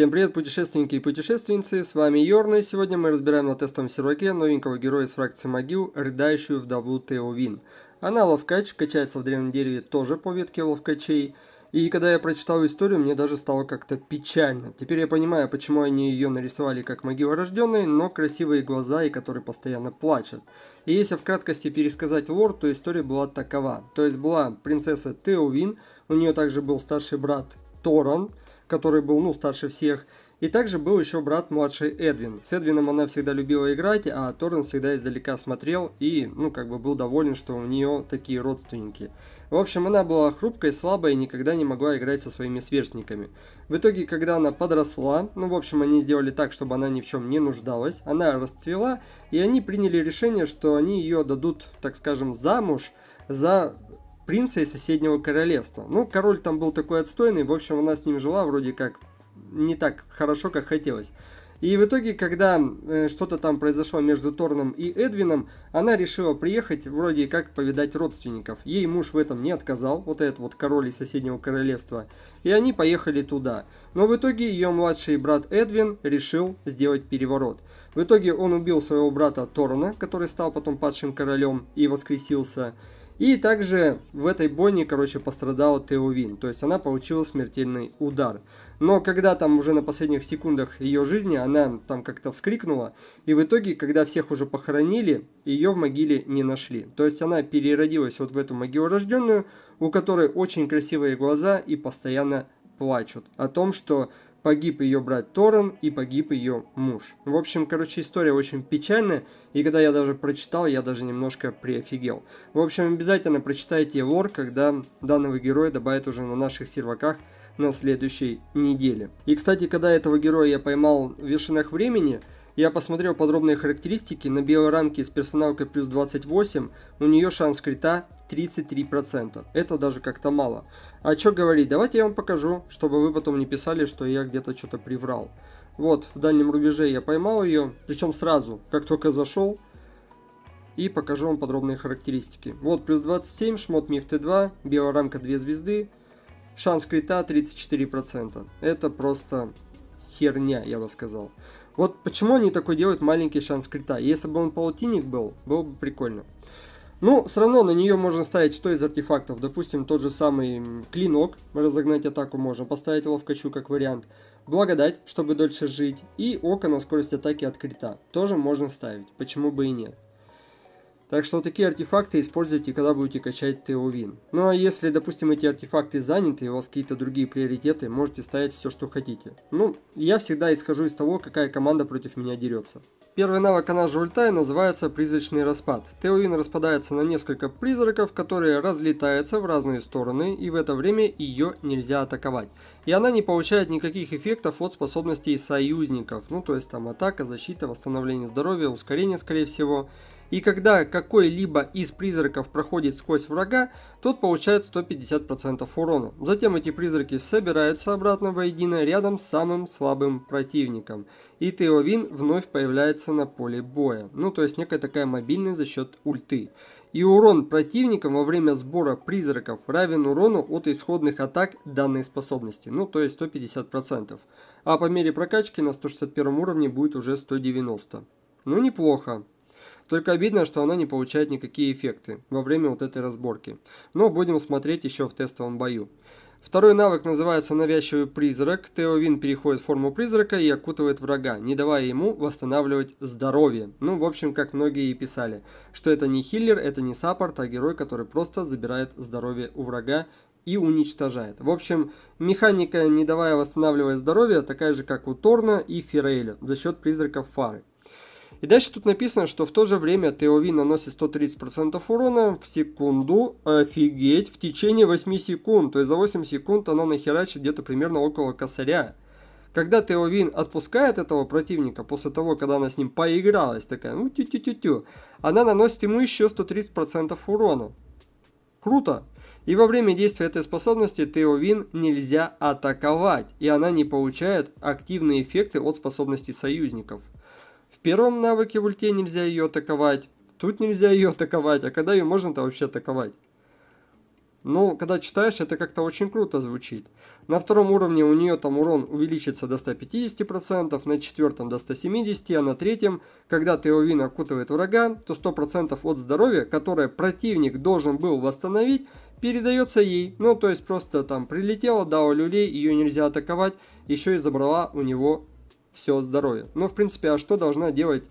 Всем привет, путешественники и путешественницы, с вами Йорна, и сегодня мы разбираем на тестовом серваке новенького героя из фракции могил, рыдающую вдову Теовин. Она ловкач, качается в древнем дереве тоже по ветке ловкачей, и когда я прочитал историю, мне даже стало как-то печально. Теперь я понимаю, почему они ее нарисовали как могила рожденной, но красивые глаза и которые постоянно плачут. И если в краткости пересказать лор, то история была такова. То есть была принцесса Теовин, у нее также был старший брат Торон, который был, ну, старше всех. И также был еще брат младший Эдвин. С Эдвином она всегда любила играть, а Торрен всегда издалека смотрел и, ну, как бы был доволен, что у нее такие родственники. В общем, она была хрупкой, слабой и никогда не могла играть со своими сверстниками. В итоге, когда она подросла, ну, в общем, они сделали так, чтобы она ни в чем не нуждалась, она расцвела, и они приняли решение, что они ее дадут, так скажем, замуж за принца из соседнего королевства. Ну, король там был такой отстойный, в общем, она с ним жила вроде как не так хорошо, как хотелось. И в итоге, когда э, что-то там произошло между Торном и Эдвином, она решила приехать вроде как повидать родственников. Ей муж в этом не отказал, вот этот вот король из соседнего королевства. И они поехали туда. Но в итоге ее младший брат Эдвин решил сделать переворот. В итоге он убил своего брата Торона, который стал потом падшим королем и воскресился. И также в этой бойне, короче, пострадала Теовин, то есть она получила смертельный удар. Но когда там уже на последних секундах ее жизни, она там как-то вскрикнула, и в итоге, когда всех уже похоронили, ее в могиле не нашли. То есть она переродилась вот в эту могилорожденную, у которой очень красивые глаза и постоянно плачут о том, что погиб ее брат Торрен и погиб ее муж. В общем, короче, история очень печальная, и когда я даже прочитал, я даже немножко приофигел. В общем, обязательно прочитайте лор, когда данного героя добавят уже на наших серваках на следующей неделе. И, кстати, когда этого героя я поймал в вершинах времени, я посмотрел подробные характеристики, на белой рамке с персоналкой плюс 28 у нее шанс крита 33%. Это даже как-то мало. А что говорить, давайте я вам покажу, чтобы вы потом не писали, что я где-то что-то приврал. Вот, в дальнем рубеже я поймал ее, причем сразу, как только зашел. И покажу вам подробные характеристики. Вот, плюс 27, шмот миф Т2, белая рамка 2 звезды, шанс крита 34%. Это просто херня, я бы сказал. Вот почему они такой делают маленький шанс крита. Если бы он паутинник был, было бы прикольно. Ну, все равно на нее можно ставить что из артефактов. Допустим, тот же самый клинок, разогнать атаку можно, поставить его в качу как вариант. Благодать, чтобы дольше жить, и око на скорость атаки открыта. Тоже можно ставить, почему бы и нет. Так что такие артефакты используйте, когда будете качать Теовин. Ну а если, допустим, эти артефакты заняты, и у вас какие-то другие приоритеты, можете ставить все, что хотите. Ну, я всегда исхожу из того, какая команда против меня дерется. Первый навык она же ультай называется «Призрачный распад». Теоин распадается на несколько призраков, которые разлетаются в разные стороны, и в это время ее нельзя атаковать. И она не получает никаких эффектов от способностей союзников, ну то есть там атака, защита, восстановление здоровья, ускорение скорее всего. И когда какой-либо из призраков проходит сквозь врага, тот получает 150% урона. Затем эти призраки собираются обратно воедино рядом с самым слабым противником. И Теовин вновь появляется на поле боя. Ну, то есть некая такая мобильная за счет ульты. И урон противникам во время сбора призраков равен урону от исходных атак данной способности, ну то есть 150%. А по мере прокачки на 161 уровне будет уже 190. Ну неплохо. Только обидно, что она не получает никакие эффекты во время вот этой разборки. Но будем смотреть еще в тестовом бою. Второй навык называется «Навязчивый призрак». Теовин переходит в форму призрака и окутывает врага, не давая ему восстанавливать здоровье. Ну, в общем, как многие и писали, что это не хиллер, это не саппорт, а герой, который просто забирает здоровье у врага и уничтожает. В общем, механика, не давая восстанавливать здоровье, такая же, как у Торна и Фирейля за счет призраков фары. И дальше тут написано, что в то же время ТОВ наносит 130% урона в секунду, офигеть, в течение 8 секунд. То есть за 8 секунд она нахерачит где-то примерно около косаря. Когда Теовин отпускает этого противника после того, когда она с ним поигралась, такая, ну тю-тю-тю-тю, она наносит ему еще 130% урона. Круто! И во время действия этой способности Теовин нельзя атаковать, и она не получает активные эффекты от способностей союзников – первом навыке в ульте нельзя ее атаковать, тут нельзя ее атаковать, а когда ее можно-то вообще атаковать? Ну, когда читаешь, это как-то очень круто звучит. На втором уровне у нее там урон увеличится до 150%, на четвертом до 170%, а на третьем, когда Теовин окутывает врага, то 100% от здоровья, которое противник должен был восстановить, передается ей. Ну, то есть просто там прилетела, дала люлей, ее нельзя атаковать, еще и забрала у него все здоровье. Но, ну, в принципе, а что должна делать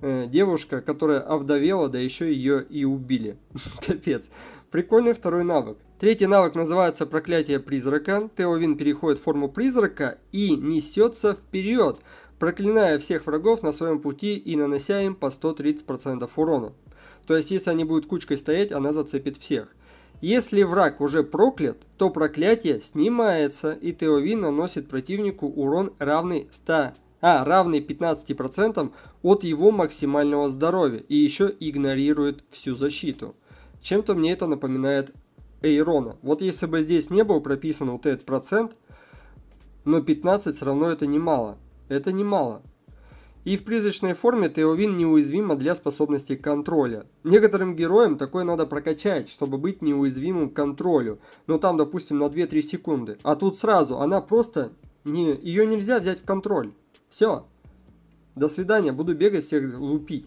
э, девушка, которая овдовела, да еще ее и убили? Капец. Прикольный второй навык. Третий навык называется «Проклятие призрака». Теовин переходит в форму призрака и несется вперед, проклиная всех врагов на своем пути и нанося им по 130% урона. То есть, если они будут кучкой стоять, она зацепит всех. Если враг уже проклят, то проклятие снимается, и Теовин наносит противнику урон равный 100 а равный 15% от его максимального здоровья и еще игнорирует всю защиту. Чем-то мне это напоминает Эйрона. Вот если бы здесь не был прописан вот этот процент, но 15 все равно это немало. Это немало. И в призрачной форме Теовин неуязвима для способностей контроля. Некоторым героям такое надо прокачать, чтобы быть неуязвимым к контролю. Но ну, там, допустим, на 2-3 секунды. А тут сразу она просто... Не, ее нельзя взять в контроль. Все. До свидания, буду бегать всех лупить.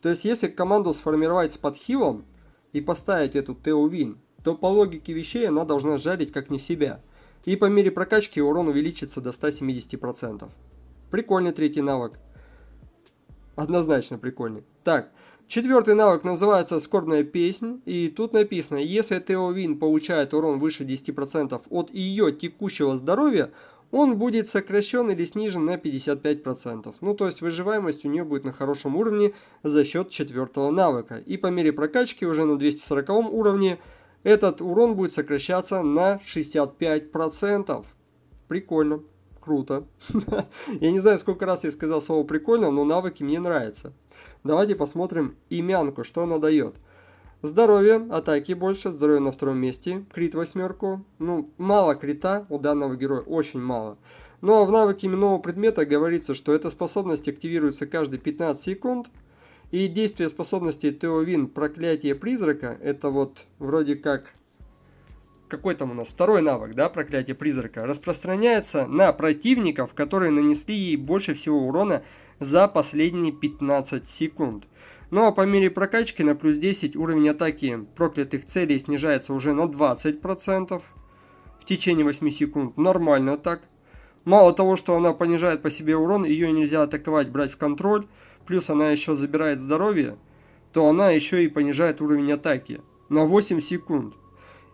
То есть, если команду сформировать с подхилом и поставить эту Теувин, то по логике вещей она должна жарить как не в себя. И по мере прокачки урон увеличится до 170%. Прикольный третий навык. Однозначно прикольный. Так, четвертый навык называется «Скорбная песнь». И тут написано, если Теовин получает урон выше 10% от ее текущего здоровья, он будет сокращен или снижен на 55%. Ну, то есть выживаемость у нее будет на хорошем уровне за счет четвертого навыка. И по мере прокачки уже на 240 уровне этот урон будет сокращаться на 65%. Прикольно. Круто. я не знаю, сколько раз я сказал слово прикольно, но навыки мне нравятся. Давайте посмотрим имянку, что она дает. Здоровье, атаки больше, здоровье на втором месте, крит восьмерку. Ну, мало крита у данного героя, очень мало. Ну а в навыке именного предмета говорится, что эта способность активируется каждые 15 секунд. И действие способности Теовин «Проклятие призрака» — это вот вроде как... Какой там у нас? Второй навык, да, «Проклятие призрака» распространяется на противников, которые нанесли ей больше всего урона за последние 15 секунд. Ну а по мере прокачки на плюс 10 уровень атаки проклятых целей снижается уже на 20% в течение 8 секунд. Нормально так. Мало того, что она понижает по себе урон, ее нельзя атаковать, брать в контроль, плюс она еще забирает здоровье, то она еще и понижает уровень атаки на 8 секунд.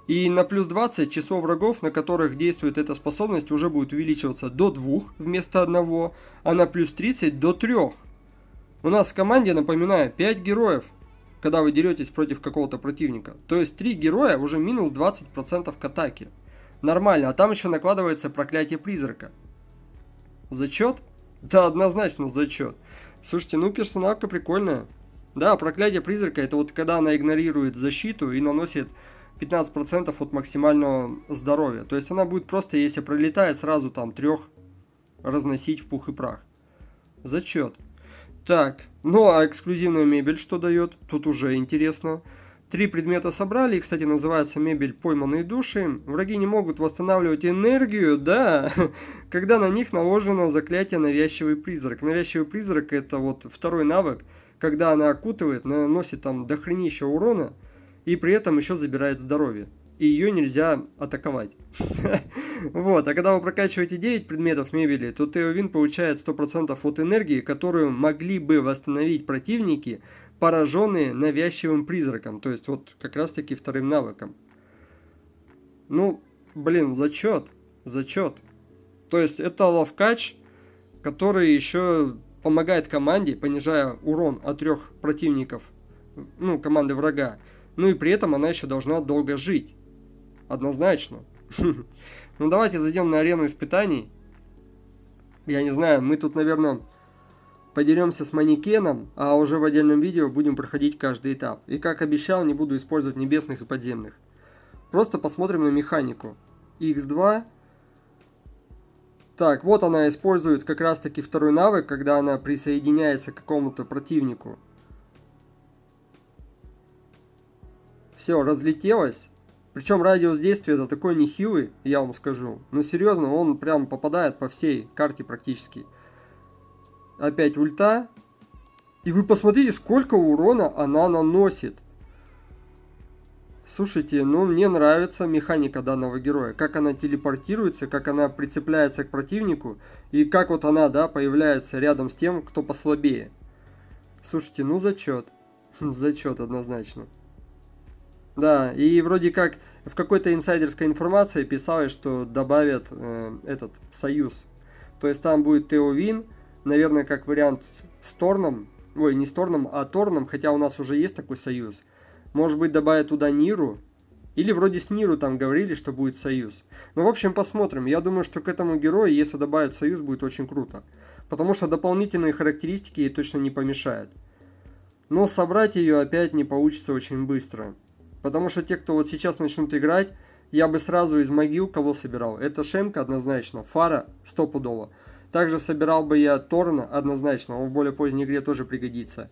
И на плюс 20 число врагов, на которых действует эта способность, уже будет увеличиваться до 2 вместо 1, а на плюс 30 до 3. У нас в команде, напоминаю, 5 героев, когда вы деретесь против какого-то противника. То есть 3 героя уже минус 20% к атаке. Нормально, а там еще накладывается проклятие призрака. Зачет? Да, однозначно зачет. Слушайте, ну персоналка прикольная. Да, проклятие призрака это вот когда она игнорирует защиту и наносит 15% от максимального здоровья. То есть она будет просто, если пролетает, сразу там трех разносить в пух и прах. Зачет. Так, ну а эксклюзивная мебель что дает? Тут уже интересно. Три предмета собрали, и, кстати, называется мебель «Пойманные души». Враги не могут восстанавливать энергию, да, когда на них наложено заклятие «Навязчивый призрак». «Навязчивый призрак» — это вот второй навык, когда она окутывает, наносит там дохренища урона, и при этом еще забирает здоровье и ее нельзя атаковать. Вот, а когда вы прокачиваете 9 предметов мебели, то Теовин получает 100% от энергии, которую могли бы восстановить противники, пораженные навязчивым призраком, то есть вот как раз таки вторым навыком. Ну, блин, зачет, зачет. То есть это ловкач, который еще помогает команде, понижая урон от трех противников, ну, команды врага. Ну и при этом она еще должна долго жить. Однозначно. Ну давайте зайдем на арену испытаний. Я не знаю, мы тут, наверное, поделимся с манекеном, а уже в отдельном видео будем проходить каждый этап. И как обещал, не буду использовать небесных и подземных. Просто посмотрим на механику. X2. Так, вот она использует как раз таки второй навык, когда она присоединяется к какому-то противнику. Все, разлетелась. Причем радиус действия это такой нехилый, я вам скажу. Но серьезно, он прям попадает по всей карте практически. Опять ульта. И вы посмотрите, сколько урона она наносит. Слушайте, ну мне нравится механика данного героя. Как она телепортируется, как она прицепляется к противнику. И как вот она, да, появляется рядом с тем, кто послабее. Слушайте, ну зачет. Зачет однозначно. Да, и вроде как в какой-то инсайдерской информации писалось, что добавят э, этот союз. То есть там будет Тео Вин, наверное, как вариант с Торном. Ой, не с Торном, а Торном, хотя у нас уже есть такой союз. Может быть, добавят туда Ниру. Или вроде с Ниру там говорили, что будет союз. Ну, в общем, посмотрим. Я думаю, что к этому герою, если добавят союз, будет очень круто. Потому что дополнительные характеристики ей точно не помешают. Но собрать ее опять не получится очень быстро. Потому что те, кто вот сейчас начнут играть, я бы сразу из могил кого собирал. Это Шемка однозначно, Фара стопудово. Также собирал бы я Торна однозначно, он в более поздней игре тоже пригодится.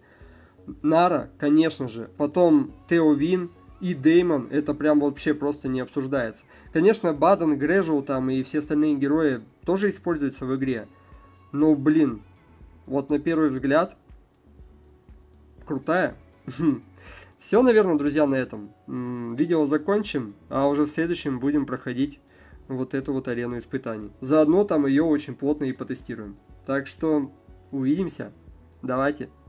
Нара, конечно же. Потом Тео Вин и Деймон, это прям вообще просто не обсуждается. Конечно, Баден, Грежил там и все остальные герои тоже используются в игре. Но, блин, вот на первый взгляд, крутая. Все, наверное, друзья, на этом. Видео закончим, а уже в следующем будем проходить вот эту вот арену испытаний. Заодно там ее очень плотно и потестируем. Так что увидимся. Давайте.